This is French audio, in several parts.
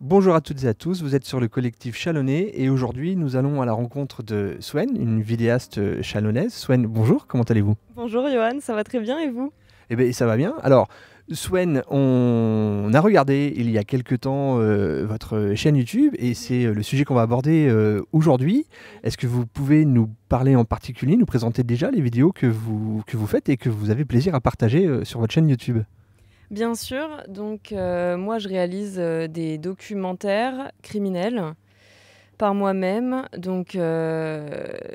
Bonjour à toutes et à tous, vous êtes sur le collectif Chalonnais et aujourd'hui nous allons à la rencontre de Swen, une vidéaste chalonnaise. Swen, bonjour, comment allez-vous Bonjour Johan, ça va très bien et vous eh bien, ça va bien. Alors, Swen, on a regardé il y a quelque temps euh, votre chaîne YouTube et c'est euh, le sujet qu'on va aborder euh, aujourd'hui. Est-ce que vous pouvez nous parler en particulier, nous présenter déjà les vidéos que vous, que vous faites et que vous avez plaisir à partager sur votre chaîne YouTube Bien sûr, donc moi je réalise des documentaires criminels par moi-même, donc euh,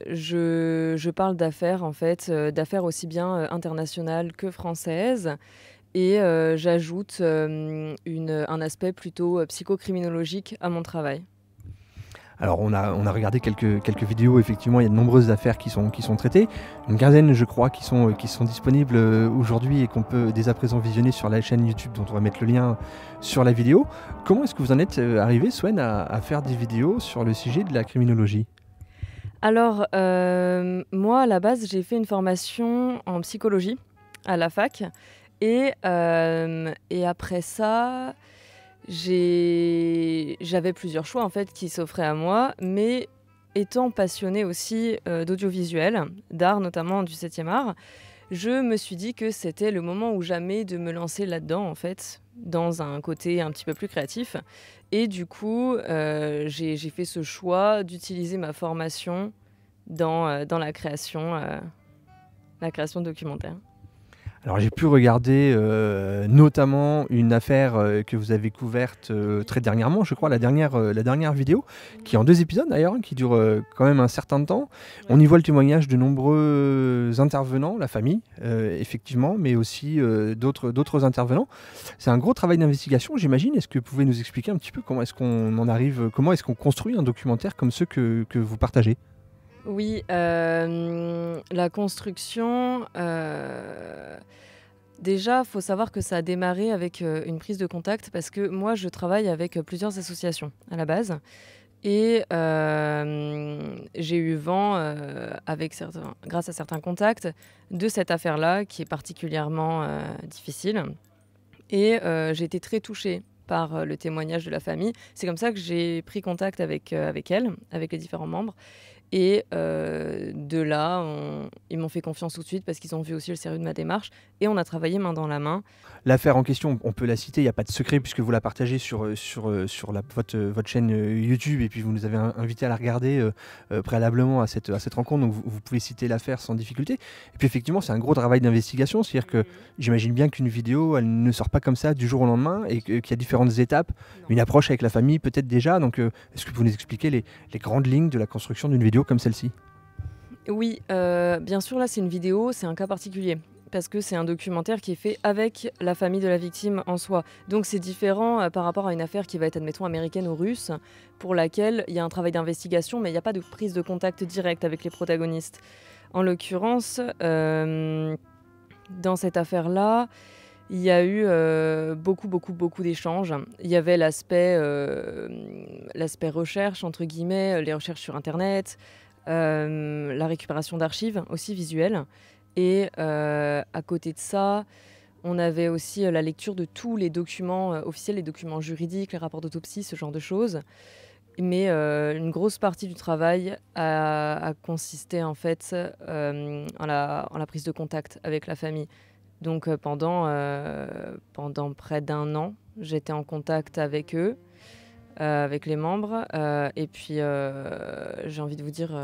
je, parle d'affaires en fait, euh, d'affaires aussi bien euh, internationales que françaises. Et j'ajoute un aspect plutôt psychocriminologique à mon travail. Alors on a, regardé quelques, quelques vidéos, effectivement, il y a de nombreuses affaires qui sont, qui sont traitées, une quinzaine je crois qui sont, qui sont disponibles euh, aujourd'hui et qu'on peut dès à présent visionner sur la chaîne YouTube dont on va mettre le lien sur la vidéo. Comment est-ce que vous en êtes euh, arrivé, Swen, à, faire des vidéos sur le sujet de la criminologie alors, euh, moi, à la base, j'ai fait une formation en psychologie à la fac. Et, et après ça, j'avais plusieurs choix en fait qui s'offraient à moi, mais étant passionnée aussi euh, d'audiovisuel, d'art notamment du 7e art, je me suis dit que c'était le moment ou jamais de me lancer là-dedans en fait, dans un côté un petit peu plus créatif. Et du coup, euh, j'ai fait ce choix d'utiliser ma formation dans, euh, dans la création, la création documentaire. Alors j'ai pu regarder euh, notamment une affaire euh, que vous avez couverte euh, très dernièrement, je crois, la dernière, la dernière vidéo, qui est en deux épisodes d'ailleurs, hein, qui dure quand même un certain temps. On y voit le témoignage de nombreux intervenants, la famille, effectivement, mais aussi d'autres, d'autres intervenants. C'est un gros travail d'investigation, j'imagine. Est-ce que vous pouvez nous expliquer un petit peu comment est-ce qu'on en arrive, comment est-ce qu'on construit un documentaire comme ceux que vous partagez oui, euh, la construction, euh, déjà, faut savoir que ça a démarré avec euh, une prise de contact parce que moi, je travaille avec euh, plusieurs associations à la base. Et j'ai eu vent, grâce à certains contacts, de cette affaire-là qui est particulièrement difficile. Et j'ai été très touchée par le témoignage de la famille. C'est comme ça que j'ai pris contact avec, avec elle, avec les différents membres. Et euh, de là, ils m'ont fait confiance tout de suite parce qu'ils ont vu aussi le sérieux de ma démarche. Et on a travaillé main dans la main. L'affaire en question, on peut la citer, il n'y a pas de secret puisque vous la partagez sur, euh, sur, euh, euh, votre, chaîne YouTube et puis vous nous avez invité à la regarder préalablement à cette, rencontre, donc vous, pouvez citer l'affaire sans difficulté. Et puis effectivement, c'est un gros travail d'investigation, c'est-à-dire que mhm. j'imagine bien qu'une vidéo, elle ne sort pas comme ça du jour au lendemain et qu'il y a différentes étapes, une approche avec la famille peut-être déjà, donc est-ce que vous nous expliquez les, grandes lignes de la construction d'une vidéo comme celle-ci oui, bien sûr, là c'est une vidéo, c'est un cas particulier parce que c'est un documentaire qui est fait avec la famille de la victime en soi. Donc c'est différent euh, par rapport à une affaire qui va être, admettons, américaine ou russe, pour laquelle il y a un travail d'investigation, mais il n'y a pas de prise de contact direct avec les protagonistes. En l'occurrence, euh, dans cette affaire-là, il y a eu euh, beaucoup, beaucoup, beaucoup d'échanges. Il y avait l'aspect l'aspect recherche, entre guillemets, les recherches sur Internet, la récupération d'archives aussi visuelles. Et euh, à côté de ça, on avait aussi euh, la lecture de tous les documents euh, officiels, les documents juridiques, les rapports d'autopsie, ce genre de choses. Mais une grosse partie du travail a, consisté en fait en, la, prise de contact avec la famille. Donc pendant, pendant près d'un an, j'étais en contact avec eux, avec les membres. et puis j'ai envie de vous dire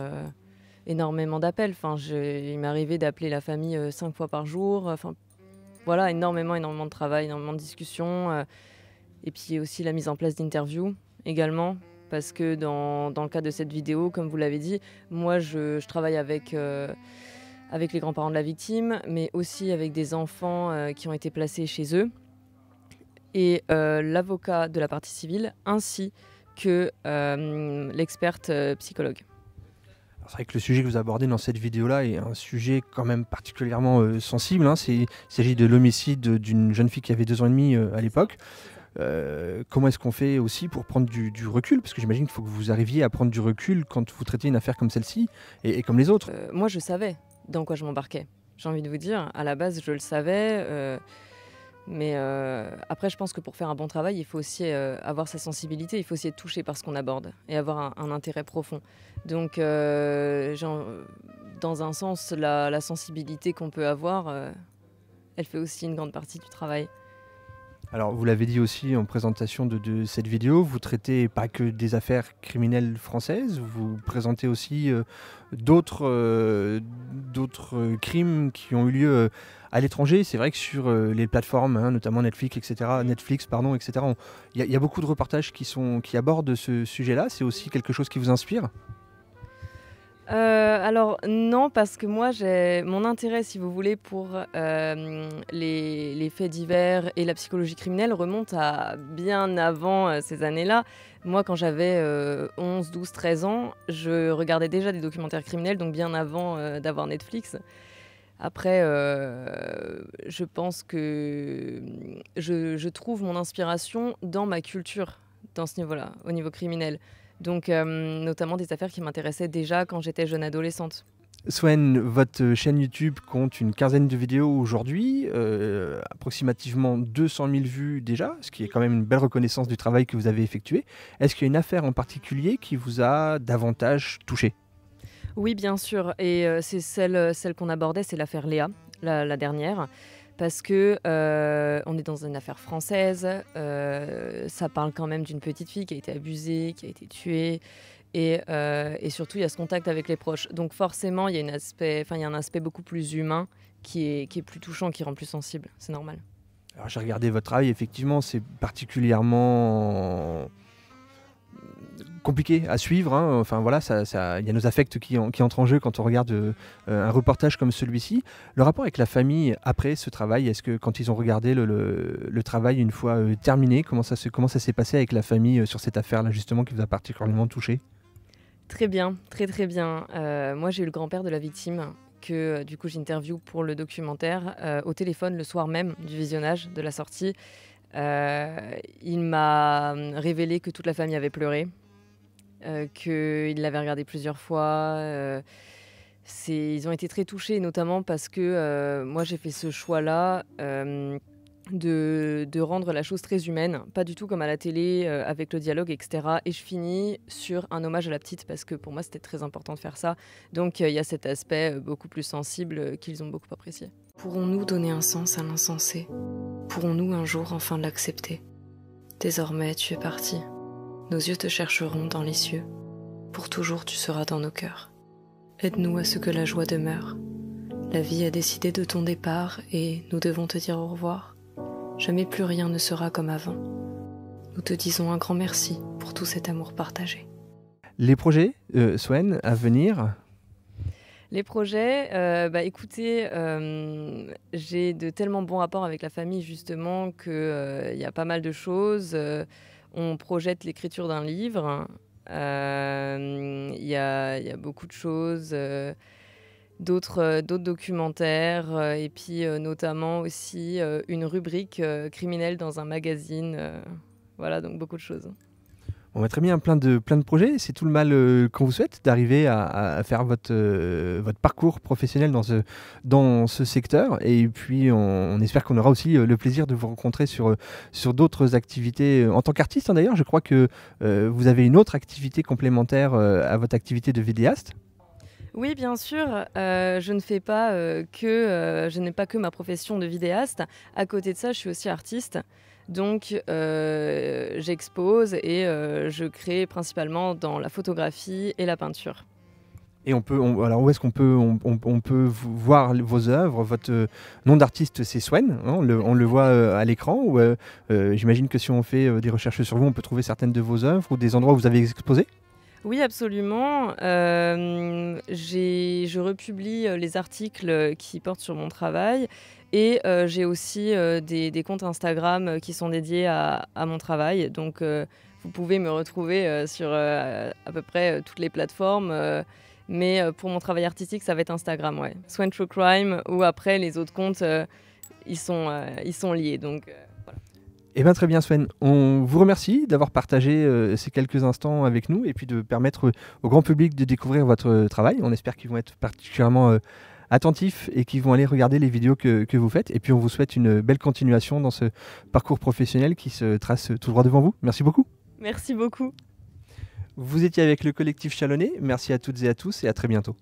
énormément d'appels. Enfin, il m'arrivait d'appeler la famille euh, cinq fois par jour. Enfin, voilà, énormément, énormément de travail, énormément de discussions. Euh, et puis aussi la mise en place d'interviews également. Parce que dans, le cas de cette vidéo, comme vous l'avez dit, moi, je, travaille avec euh, avec les grands-parents de la victime, mais aussi avec des enfants qui ont été placés chez eux, et l'avocat de la partie civile, ainsi que l'experte psychologue. C'est vrai que le sujet que vous abordez dans cette vidéo-là est un sujet quand même particulièrement euh, sensible. Hein. Il s'agit de l'homicide d'une jeune fille qui avait deux ans et demi euh, à l'époque. Euh, comment est-ce qu'on fait aussi pour prendre du, recul Parce que j'imagine qu'il faut que vous arriviez à prendre du recul quand vous traitez une affaire comme celle-ci et, et, comme les autres. moi, je savais dans quoi je m'embarquais. J'ai envie de vous dire, à la base, je le savais. Mais euh, après, je pense que pour faire un bon travail, il faut aussi euh, avoir sa sensibilité, il faut aussi être touché par ce qu'on aborde et avoir un, intérêt profond. Donc, euh, dans un sens, la sensibilité qu'on peut avoir, elle fait aussi une grande partie du travail. Alors, vous l'avez dit aussi en présentation de, cette vidéo, vous traitez pas que des affaires criminelles françaises, vous présentez aussi euh, euh, d'autres crimes qui ont eu lieu euh, à l'étranger. C'est vrai que sur les plateformes, hein, notamment Netflix, etc., Netflix, pardon, etc., il y, a beaucoup de reportages qui abordent ce sujet-là. C'est aussi quelque chose qui vous inspire. Euh, alors non, parce que moi, j'ai mon intérêt, si vous voulez, pour euh, les, faits divers et la psychologie criminelle remonte à bien avant euh, ces années-là. Moi, quand j'avais 11, 12, 13 ans, je regardais déjà des documentaires criminels, donc bien avant d'avoir Netflix. Après, je pense que je trouve mon inspiration dans ma culture, dans ce niveau-là, au niveau criminel. Donc, euh, notamment des affaires qui m'intéressaient déjà quand j'étais jeune adolescente. Swen, votre chaîne YouTube compte une quinzaine de vidéos aujourd'hui, euh, approximativement 200 000 vues déjà, ce qui est quand même une belle reconnaissance du travail que vous avez effectué. Est-ce qu'il y a une affaire en particulier qui vous a davantage touché Oui, bien sûr, et euh, c'est celle, celle qu'on abordait, c'est l'affaire Léa, la, la dernière parce que euh, on est dans une affaire française. Euh, ça parle quand même d'une petite fille qui a été abusée, qui a été tuée. Et, euh, surtout, il y a ce contact avec les proches. Donc forcément, il y a, aspect, un aspect beaucoup plus humain qui est, qui est plus touchant, qui rend plus sensible. C'est normal. Alors j'ai regardé votre travail, effectivement, c'est particulièrement compliqué à suivre. Hein. Enfin voilà, il ça, y a nos affects qui, entrent en jeu quand on regarde euh, un reportage comme celui-ci. Le rapport avec la famille après ce travail, est-ce que quand ils ont regardé le, travail une fois euh, terminé, comment ça, se, s'est passé avec la famille euh, sur cette affaire-là justement qui vous a particulièrement touché Très bien, très très bien. moi j'ai eu le grand-père de la victime que du coup j'interview pour le documentaire au téléphone le soir même du visionnage de la sortie. il m'a révélé que toute la famille avait pleuré, euh, qu'ils l'avaient l'avait regardé plusieurs fois. Euh, ils ont été très touchés, notamment parce que euh, moi j'ai fait ce choix-là de, rendre la chose très humaine, pas du tout comme à la télé avec le dialogue, etc. Et je finis sur un hommage à la petite parce que pour moi c'était très important de faire ça. Donc il y a cet aspect beaucoup plus sensible qu'ils ont beaucoup apprécié. Pourrons-nous donner un sens à l'insensé Pourrons-nous un jour enfin l'accepter Désormais, tu es parti. Nos yeux te chercheront dans les cieux. Pour toujours tu seras dans nos cœurs. Aide-nous à ce que la joie demeure. La vie a décidé de ton départ et nous devons te dire au revoir. Jamais plus rien ne sera comme avant. Nous te disons un grand merci pour tout cet amour partagé. Les projets, euh, Swen, à venir les projets, euh, bah, écoutez, euh, j'ai de tellement bons rapports avec la famille justement qu'il euh, il y a pas mal de choses on projette l'écriture d'un livre. Euh, il y, a beaucoup de choses, euh, euh, d'autres documentaires, et puis notamment aussi une rubrique criminelle dans un magazine. voilà, donc beaucoup de choses. On va très bien, plein de, plein de projets. C'est tout le mal euh, qu'on vous souhaite d'arriver à, faire votre, euh, votre parcours professionnel dans ce, dans ce secteur. Et puis, on, espère qu'on aura aussi euh, le plaisir de vous rencontrer sur, sur d'autres activités. En tant qu'artiste, hein, d'ailleurs, je crois que vous avez une autre activité complémentaire à votre activité de vidéaste. Oui, bien sûr. Euh, je ne fais pas euh, que euh, je n'ai pas que ma profession de vidéaste. À côté de ça, je suis aussi artiste. Donc, j'expose et je crée principalement dans la photographie et la peinture. Et on peut, alors où est-ce qu'on peut, on, peut voir vos œuvres Votre nom d'artiste, c'est Swen, hein? on le voit à l'écran. Ou J'imagine que si on fait des recherches sur vous, on peut trouver certaines de vos œuvres ou des endroits où vous avez exposé oui, absolument. Euh, je republie euh, les articles euh, qui portent sur mon travail et euh, j'ai aussi des, comptes Instagram qui sont dédiés à, mon travail. Donc vous pouvez me retrouver sur à peu près toutes les plateformes. mais pour mon travail artistique, ça va être Instagram, ouais. True Crime ou après les autres comptes, ils, sont, ils sont liés. Donc. Eh bien très bien Sven, on vous remercie d'avoir partagé euh, ces quelques instants avec nous et puis de permettre euh, au grand public de découvrir votre euh, travail. On espère qu'ils vont être particulièrement attentifs et qu'ils vont aller regarder les vidéos que, que, vous faites. Et puis on vous souhaite une belle continuation dans ce parcours professionnel qui se trace tout droit devant vous. Merci beaucoup. Merci beaucoup. Vous étiez avec le collectif Chalonnet. Merci à toutes et à tous et à très bientôt.